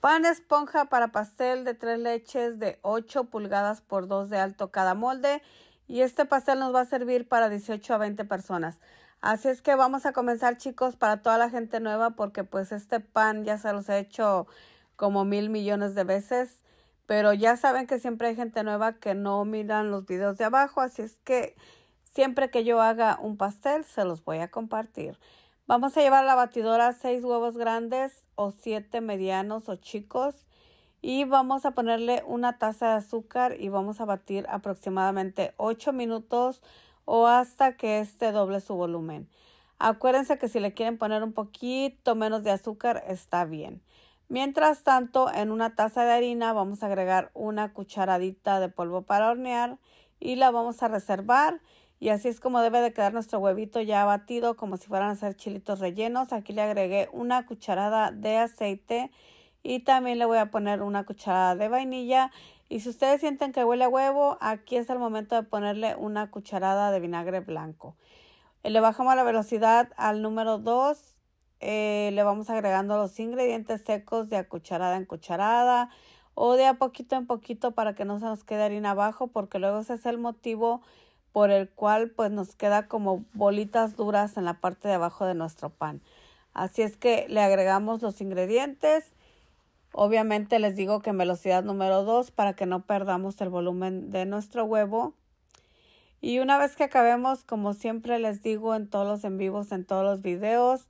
Pan esponja para pastel de tres leches de 8 pulgadas por 2 de alto cada molde. Y este pastel nos va a servir para 18 a 20 personas. Así es que vamos a comenzar chicos para toda la gente nueva porque pues este pan ya se los he hecho como mil millones de veces. Pero ya saben que siempre hay gente nueva que no miran los videos de abajo. Así es que siempre que yo haga un pastel se los voy a compartir. Vamos a llevar a la batidora 6 huevos grandes o 7 medianos o chicos y vamos a ponerle una taza de azúcar y vamos a batir aproximadamente 8 minutos o hasta que este doble su volumen. Acuérdense que si le quieren poner un poquito menos de azúcar está bien. Mientras tanto, en una taza de harina vamos a agregar una cucharadita de polvo para hornear y la vamos a reservar y así es como debe de quedar nuestro huevito ya batido como si fueran a ser chilitos rellenos. Aquí le agregué una cucharada de aceite y también le voy a poner una cucharada de vainilla. Y si ustedes sienten que huele a huevo, aquí es el momento de ponerle una cucharada de vinagre blanco. Eh, le bajamos la velocidad al número 2. Eh, le vamos agregando los ingredientes secos de a cucharada en cucharada o de a poquito en poquito para que no se nos quede harina abajo porque luego ese es el motivo por el cual pues nos queda como bolitas duras en la parte de abajo de nuestro pan. Así es que le agregamos los ingredientes. Obviamente les digo que en velocidad número 2 para que no perdamos el volumen de nuestro huevo. Y una vez que acabemos, como siempre les digo en todos los en vivos, en todos los videos,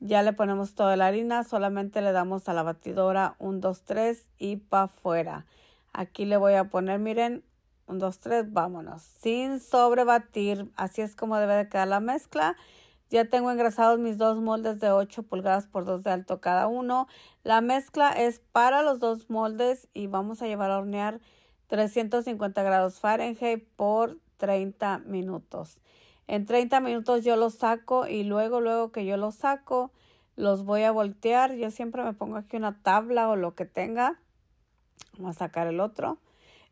ya le ponemos toda la harina, solamente le damos a la batidora 1, 2, 3 y para afuera. Aquí le voy a poner, miren, un, dos, tres, vámonos. Sin sobrebatir, así es como debe de quedar la mezcla. Ya tengo engrasados mis dos moldes de 8 pulgadas por 2 de alto cada uno. La mezcla es para los dos moldes y vamos a llevar a hornear 350 grados Fahrenheit por 30 minutos. En 30 minutos yo los saco y luego, luego que yo los saco, los voy a voltear. Yo siempre me pongo aquí una tabla o lo que tenga. Vamos a sacar el otro.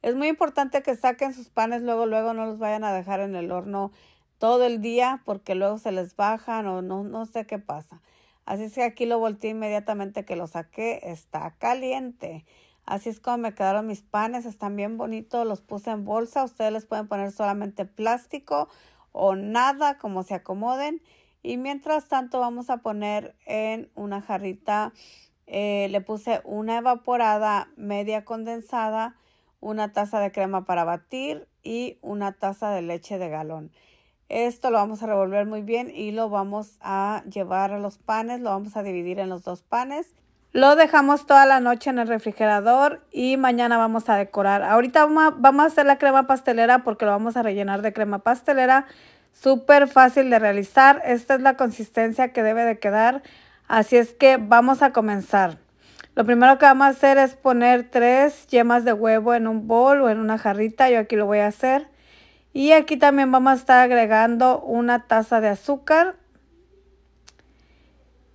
Es muy importante que saquen sus panes luego, luego no los vayan a dejar en el horno todo el día porque luego se les bajan o no, no sé qué pasa. Así es que aquí lo volteé inmediatamente que lo saqué. Está caliente. Así es como me quedaron mis panes. Están bien bonitos. Los puse en bolsa. Ustedes les pueden poner solamente plástico o nada como se acomoden. Y mientras tanto vamos a poner en una jarrita. Eh, le puse una evaporada media condensada una taza de crema para batir y una taza de leche de galón. Esto lo vamos a revolver muy bien y lo vamos a llevar a los panes, lo vamos a dividir en los dos panes. Lo dejamos toda la noche en el refrigerador y mañana vamos a decorar. Ahorita vamos a hacer la crema pastelera porque lo vamos a rellenar de crema pastelera. Súper fácil de realizar. Esta es la consistencia que debe de quedar. Así es que vamos a comenzar. Lo primero que vamos a hacer es poner tres yemas de huevo en un bol o en una jarrita. Yo aquí lo voy a hacer. Y aquí también vamos a estar agregando una taza de azúcar.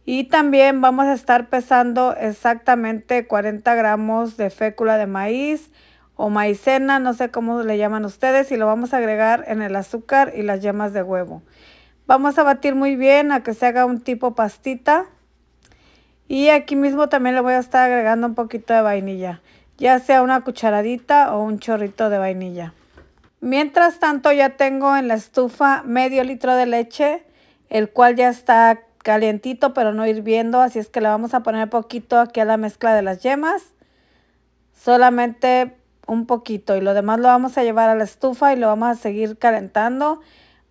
Y también vamos a estar pesando exactamente 40 gramos de fécula de maíz o maicena, no sé cómo le llaman ustedes, y lo vamos a agregar en el azúcar y las yemas de huevo. Vamos a batir muy bien a que se haga un tipo pastita. Y aquí mismo también le voy a estar agregando un poquito de vainilla, ya sea una cucharadita o un chorrito de vainilla. Mientras tanto ya tengo en la estufa medio litro de leche, el cual ya está calientito pero no hirviendo, así es que le vamos a poner poquito aquí a la mezcla de las yemas, solamente un poquito y lo demás lo vamos a llevar a la estufa y lo vamos a seguir calentando.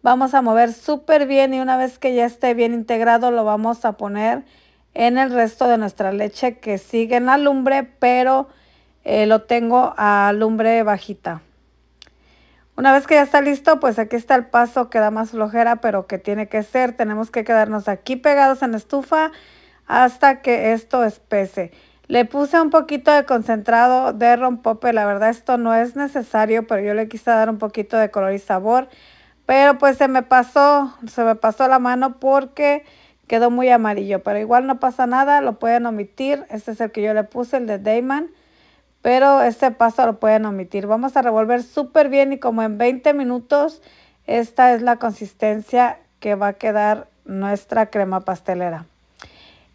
Vamos a mover súper bien y una vez que ya esté bien integrado lo vamos a poner en el resto de nuestra leche que sigue en la lumbre, pero eh, lo tengo a lumbre bajita. Una vez que ya está listo, pues aquí está el paso que da más flojera, pero que tiene que ser. Tenemos que quedarnos aquí pegados en la estufa hasta que esto espese. Le puse un poquito de concentrado de rompope. La verdad esto no es necesario, pero yo le quise dar un poquito de color y sabor. Pero pues se me pasó, se me pasó la mano porque quedó muy amarillo, pero igual no pasa nada, lo pueden omitir. Este es el que yo le puse, el de Dayman, pero este paso lo pueden omitir. Vamos a revolver súper bien y como en 20 minutos esta es la consistencia que va a quedar nuestra crema pastelera.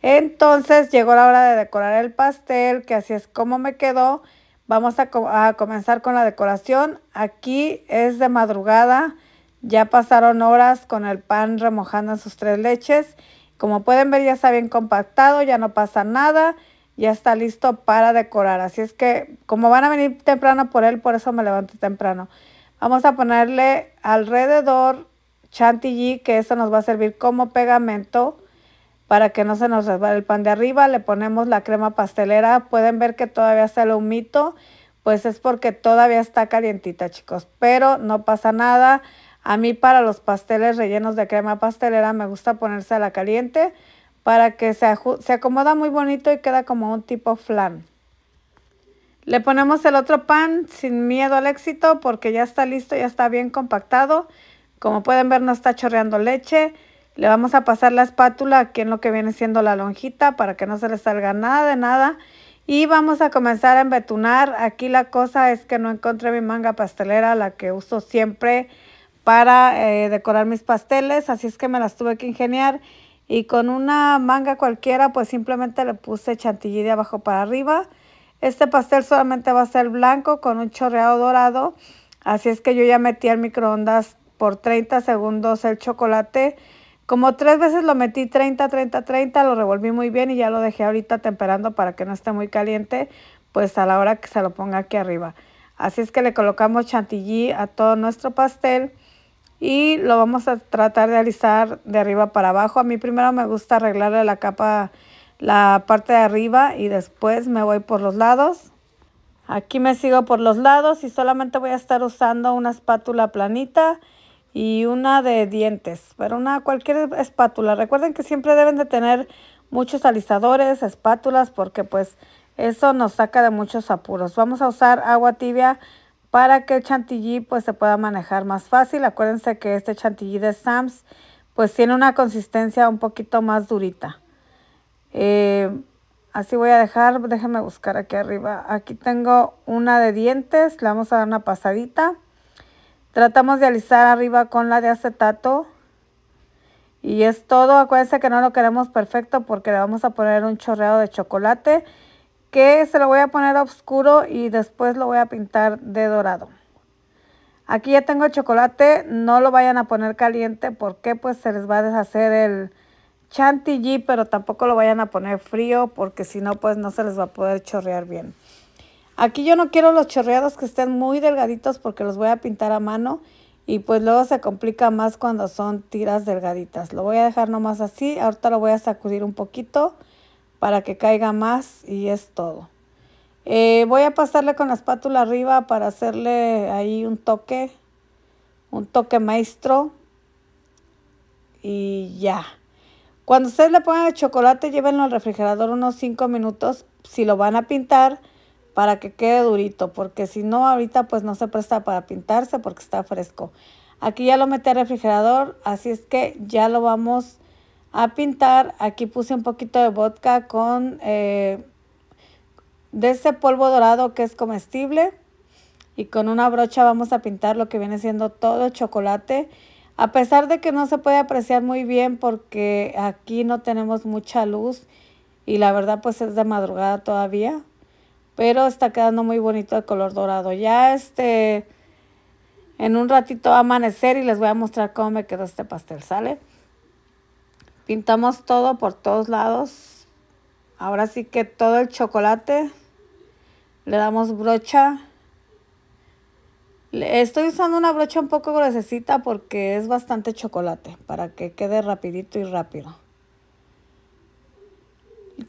Entonces llegó la hora de decorar el pastel, que así es como me quedó. Vamos a, comenzar con la decoración. Aquí es de madrugada, ya pasaron horas con el pan remojando sus tres leches como pueden ver ya está bien compactado, ya no pasa nada, ya está listo para decorar. Así es que como van a venir temprano por él, por eso me levanto temprano. Vamos a ponerle alrededor chantilly, que eso nos va a servir como pegamento para que no se nos resbale el pan de arriba. Le ponemos la crema pastelera. Pueden ver que todavía está el humito, pues es porque todavía está calientita, chicos. Pero no pasa nada. A mí para los pasteles rellenos de crema pastelera me gusta ponerse a la caliente para que se, se acomoda muy bonito y queda como un tipo flan. Le ponemos el otro pan sin miedo al éxito porque ya está listo, ya está bien compactado. Como pueden ver no está chorreando leche. Le vamos a pasar la espátula aquí en lo que viene siendo la lonjita para que no se le salga nada de nada. Y vamos a comenzar a embetunar. Aquí la cosa es que no encontré mi manga pastelera, la que uso siempre para eh, decorar mis pasteles, así es que me las tuve que ingeniar. Y con una manga cualquiera, pues simplemente le puse chantilly de abajo para arriba. Este pastel solamente va a ser blanco con un chorreado dorado. Así es que yo ya metí al microondas por 30 segundos el chocolate. Como tres veces lo metí 30, 30, 30, lo revolví muy bien y ya lo dejé ahorita temperando para que no esté muy caliente, pues a la hora que se lo ponga aquí arriba. Así es que le colocamos chantilly a todo nuestro pastel y lo vamos a tratar de alisar de arriba para abajo. A mí primero me gusta arreglarle la capa, la parte de arriba y después me voy por los lados. Aquí me sigo por los lados y solamente voy a estar usando una espátula planita y una de dientes, pero una cualquier espátula. Recuerden que siempre deben de tener muchos alisadores, espátulas, porque pues eso nos saca de muchos apuros. Vamos a usar agua tibia para que el chantilly pues se pueda manejar más fácil. Acuérdense que este chantilly de Sam's pues tiene una consistencia un poquito más durita. Eh, así voy a dejar, déjenme buscar aquí arriba. Aquí tengo una de dientes, le vamos a dar una pasadita. Tratamos de alisar arriba con la de acetato. Y es todo, acuérdense que no lo queremos perfecto porque le vamos a poner un chorreado de chocolate que se lo voy a poner oscuro y después lo voy a pintar de dorado. Aquí ya tengo chocolate, no lo vayan a poner caliente porque pues se les va a deshacer el chantilly, pero tampoco lo vayan a poner frío porque si no pues no se les va a poder chorrear bien. Aquí yo no quiero los chorreados que estén muy delgaditos porque los voy a pintar a mano y pues luego se complica más cuando son tiras delgaditas. Lo voy a dejar nomás así, ahorita lo voy a sacudir un poquito para que caiga más y es todo. Eh, voy a pasarle con la espátula arriba para hacerle ahí un toque, un toque maestro y ya. Cuando ustedes le pongan el chocolate, llévenlo al refrigerador unos 5 minutos si lo van a pintar para que quede durito, porque si no ahorita pues no se presta para pintarse porque está fresco. Aquí ya lo metí al refrigerador, así es que ya lo vamos a pintar. Aquí puse un poquito de vodka con eh, de ese polvo dorado que es comestible. Y con una brocha vamos a pintar lo que viene siendo todo chocolate. A pesar de que no se puede apreciar muy bien porque aquí no tenemos mucha luz y la verdad pues es de madrugada todavía. Pero está quedando muy bonito el color dorado. Ya este en un ratito va a amanecer y les voy a mostrar cómo me quedó este pastel, ¿sale? Pintamos todo por todos lados. Ahora sí que todo el chocolate. Le damos brocha. Estoy usando una brocha un poco gruesa porque es bastante chocolate para que quede rapidito y rápido.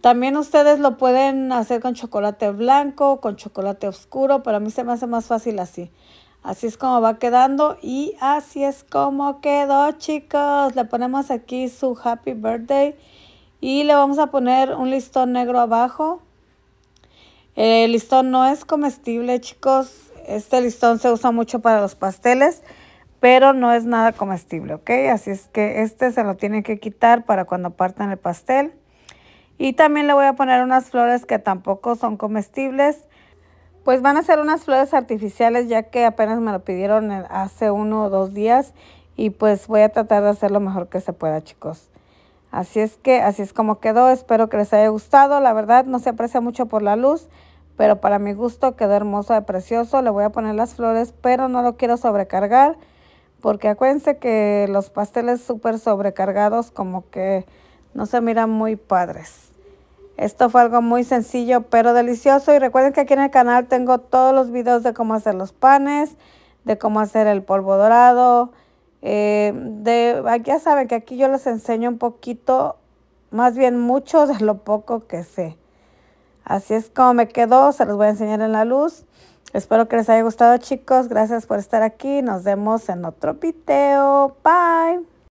También ustedes lo pueden hacer con chocolate blanco, con chocolate oscuro, pero a mí se me hace más fácil así. Así es como va quedando y así es como quedó, chicos. Le ponemos aquí su happy birthday y le vamos a poner un listón negro abajo. El listón no es comestible, chicos. Este listón se usa mucho para los pasteles, pero no es nada comestible, ¿ok? Así es que este se lo tiene que quitar para cuando partan el pastel. Y también le voy a poner unas flores que tampoco son comestibles. Pues van a ser unas flores artificiales ya que apenas me lo pidieron eh, hace uno o dos días y pues voy a tratar de hacer lo mejor que se pueda chicos. Así es que así es como quedó, espero que les haya gustado, la verdad no se aprecia mucho por la luz, pero para mi gusto quedó hermoso de precioso, le voy a poner las flores pero no lo quiero sobrecargar porque acuérdense que los pasteles súper sobrecargados como que no se miran muy padres. Esto fue algo muy sencillo pero delicioso y recuerden que aquí en el canal tengo todos los videos de cómo hacer los panes, de cómo hacer el polvo dorado. Eh, de, ya saben que aquí yo les enseño un poquito, más bien mucho de lo poco que sé. Así es como me quedó, se los voy a enseñar en la luz. Espero que les haya gustado chicos, gracias por estar aquí, nos vemos en otro video, bye.